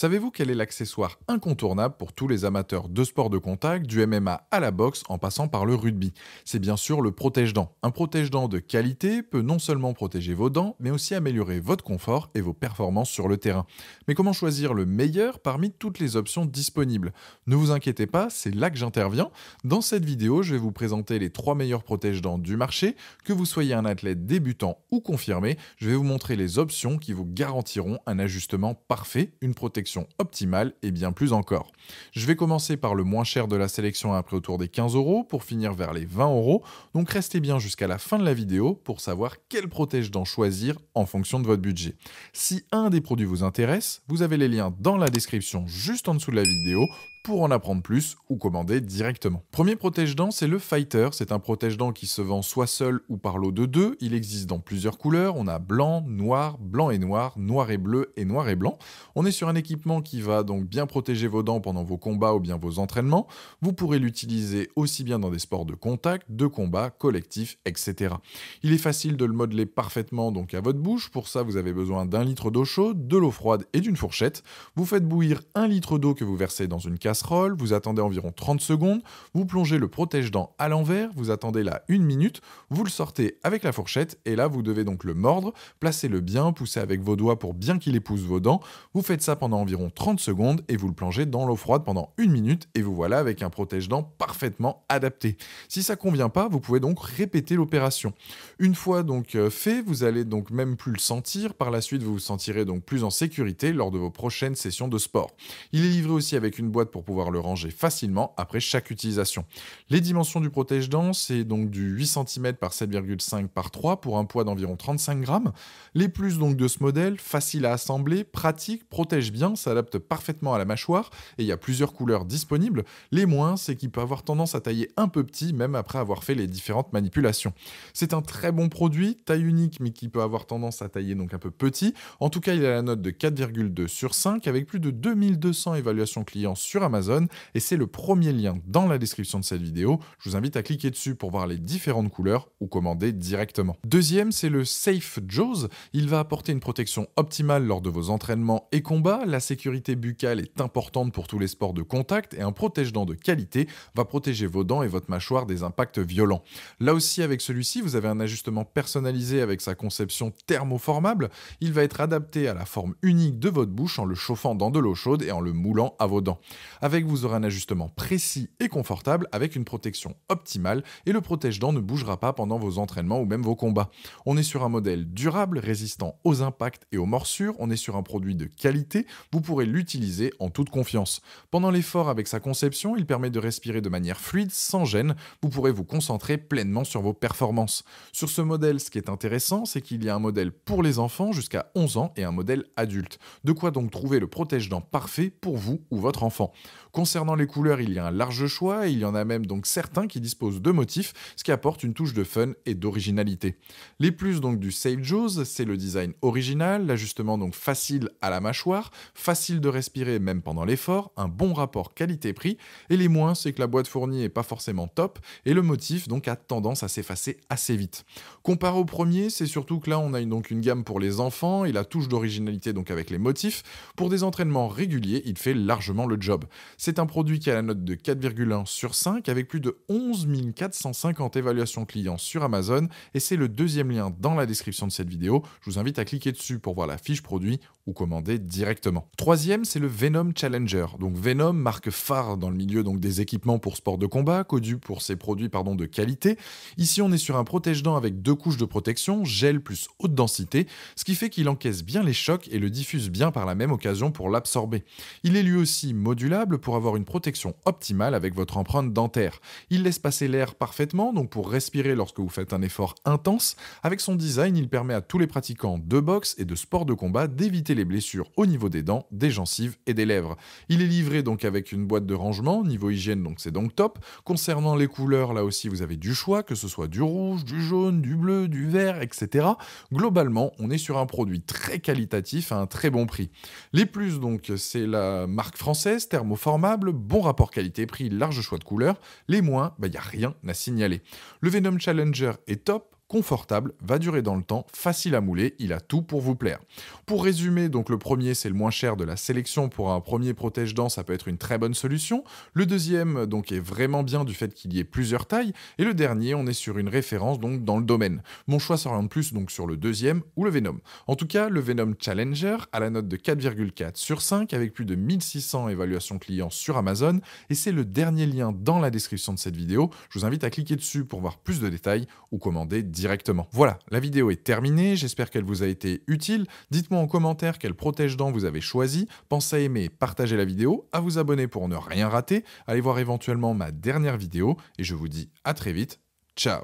Savez-vous quel est l'accessoire incontournable pour tous les amateurs de sports de contact, du MMA à la boxe en passant par le rugby C'est bien sûr le protège-dents. Un protège-dents de qualité peut non seulement protéger vos dents, mais aussi améliorer votre confort et vos performances sur le terrain. Mais comment choisir le meilleur parmi toutes les options disponibles Ne vous inquiétez pas, c'est là que j'interviens. Dans cette vidéo, je vais vous présenter les 3 meilleurs protège-dents du marché. Que vous soyez un athlète débutant ou confirmé, je vais vous montrer les options qui vous garantiront un ajustement parfait, une protection optimale et bien plus encore. Je vais commencer par le moins cher de la sélection à prix autour des 15 euros pour finir vers les 20 euros, donc restez bien jusqu'à la fin de la vidéo pour savoir quel protège d'en choisir en fonction de votre budget. Si un des produits vous intéresse, vous avez les liens dans la description juste en dessous de la vidéo pour en apprendre plus ou commander directement. Premier protège-dents, c'est le Fighter. C'est un protège-dents qui se vend soit seul ou par lot de deux. Il existe dans plusieurs couleurs. On a blanc, noir, blanc et noir, noir et bleu et noir et blanc. On est sur un équipement qui va donc bien protéger vos dents pendant vos combats ou bien vos entraînements. Vous pourrez l'utiliser aussi bien dans des sports de contact, de combat, collectif, etc. Il est facile de le modeler parfaitement donc à votre bouche. Pour ça, vous avez besoin d'un litre d'eau chaude, de l'eau froide et d'une fourchette. Vous faites bouillir un litre d'eau que vous versez dans une casse vous attendez environ 30 secondes, vous plongez le protège dent à l'envers, vous attendez là une minute, vous le sortez avec la fourchette et là vous devez donc le mordre, placez-le bien, poussez avec vos doigts pour bien qu'il épouse vos dents, vous faites ça pendant environ 30 secondes et vous le plongez dans l'eau froide pendant une minute et vous voilà avec un protège dent parfaitement adapté. Si ça convient pas, vous pouvez donc répéter l'opération. Une fois donc euh, fait, vous allez donc même plus le sentir, par la suite vous vous sentirez donc plus en sécurité lors de vos prochaines sessions de sport. Il est livré aussi avec une boîte pour pouvoir le ranger facilement après chaque utilisation. Les dimensions du protège-dents, c'est donc du 8 cm par 7,5 par 3 pour un poids d'environ 35 grammes. Les plus donc de ce modèle, facile à assembler, pratique, protège bien, s'adapte parfaitement à la mâchoire et il y a plusieurs couleurs disponibles. Les moins, c'est qu'il peut avoir tendance à tailler un peu petit même après avoir fait les différentes manipulations. C'est un très bon produit, taille unique mais qui peut avoir tendance à tailler donc un peu petit. En tout cas, il a la note de 4,2 sur 5 avec plus de 2200 évaluations clients sur Amazon et c'est le premier lien dans la description de cette vidéo. Je vous invite à cliquer dessus pour voir les différentes couleurs ou commander directement. Deuxième, c'est le Safe Jaws. Il va apporter une protection optimale lors de vos entraînements et combats. La sécurité buccale est importante pour tous les sports de contact et un protège-dents de qualité va protéger vos dents et votre mâchoire des impacts violents. Là aussi, avec celui-ci, vous avez un ajustement personnalisé avec sa conception thermoformable. Il va être adapté à la forme unique de votre bouche en le chauffant dans de l'eau chaude et en le moulant à vos dents. Avec, vous aurez un ajustement précis et confortable avec une protection optimale et le protège-dents ne bougera pas pendant vos entraînements ou même vos combats. On est sur un modèle durable, résistant aux impacts et aux morsures, on est sur un produit de qualité, vous pourrez l'utiliser en toute confiance. Pendant l'effort avec sa conception, il permet de respirer de manière fluide, sans gêne, vous pourrez vous concentrer pleinement sur vos performances. Sur ce modèle, ce qui est intéressant, c'est qu'il y a un modèle pour les enfants jusqu'à 11 ans et un modèle adulte. De quoi donc trouver le protège-dents parfait pour vous ou votre enfant. Concernant les couleurs, il y a un large choix, et il y en a même donc certains qui disposent de motifs, ce qui apporte une touche de fun et d'originalité. Les plus donc du Save Jaws, c'est le design original, l'ajustement donc facile à la mâchoire, facile de respirer même pendant l'effort, un bon rapport qualité-prix, et les moins, c'est que la boîte fournie n'est pas forcément top, et le motif donc a tendance à s'effacer assez vite. Comparé au premier, c'est surtout que là on a une, donc une gamme pour les enfants, et la touche d'originalité donc avec les motifs, pour des entraînements réguliers, il fait largement le job. C'est un produit qui a la note de 4,1 sur 5 avec plus de 11 450 évaluations clients sur Amazon et c'est le deuxième lien dans la description de cette vidéo. Je vous invite à cliquer dessus pour voir la fiche produit ou commander directement. Troisième, c'est le Venom Challenger. Donc Venom, marque phare dans le milieu donc des équipements pour sport de combat, codu pour ses produits pardon, de qualité. Ici, on est sur un protège-dents avec deux couches de protection, gel plus haute densité, ce qui fait qu'il encaisse bien les chocs et le diffuse bien par la même occasion pour l'absorber. Il est lui aussi modulable pour avoir une protection optimale avec votre empreinte dentaire. Il laisse passer l'air parfaitement, donc pour respirer lorsque vous faites un effort intense. Avec son design, il permet à tous les pratiquants de boxe et de sport de combat d'éviter les blessures au niveau des dents, des gencives et des lèvres. Il est livré donc avec une boîte de rangement, niveau hygiène donc c'est donc top. Concernant les couleurs, là aussi vous avez du choix, que ce soit du rouge, du jaune, du bleu, du vert, etc. Globalement, on est sur un produit très qualitatif à un très bon prix. Les plus donc, c'est la marque française Thermo Formable, bon rapport qualité-prix, large choix de couleurs. Les moins, il bah, y n'y a rien à signaler. Le Venom Challenger est top, confortable, va durer dans le temps, facile à mouler, il a tout pour vous plaire. Pour résumer, donc le premier c'est le moins cher de la sélection pour un premier protège dents, ça peut être une très bonne solution. Le deuxième donc est vraiment bien du fait qu'il y ait plusieurs tailles et le dernier, on est sur une référence donc dans le domaine. Mon choix s'oriente plus donc sur le deuxième ou le Venom. En tout cas, le Venom Challenger a la note de 4,4 sur 5 avec plus de 1600 évaluations clients sur Amazon et c'est le dernier lien dans la description de cette vidéo. Je vous invite à cliquer dessus pour voir plus de détails ou commander directement. Voilà, la vidéo est terminée, j'espère qu'elle vous a été utile. Dites-moi en commentaire quel protège-dents vous avez choisi. Pensez à aimer, partager la vidéo, à vous abonner pour ne rien rater, allez voir éventuellement ma dernière vidéo et je vous dis à très vite. Ciao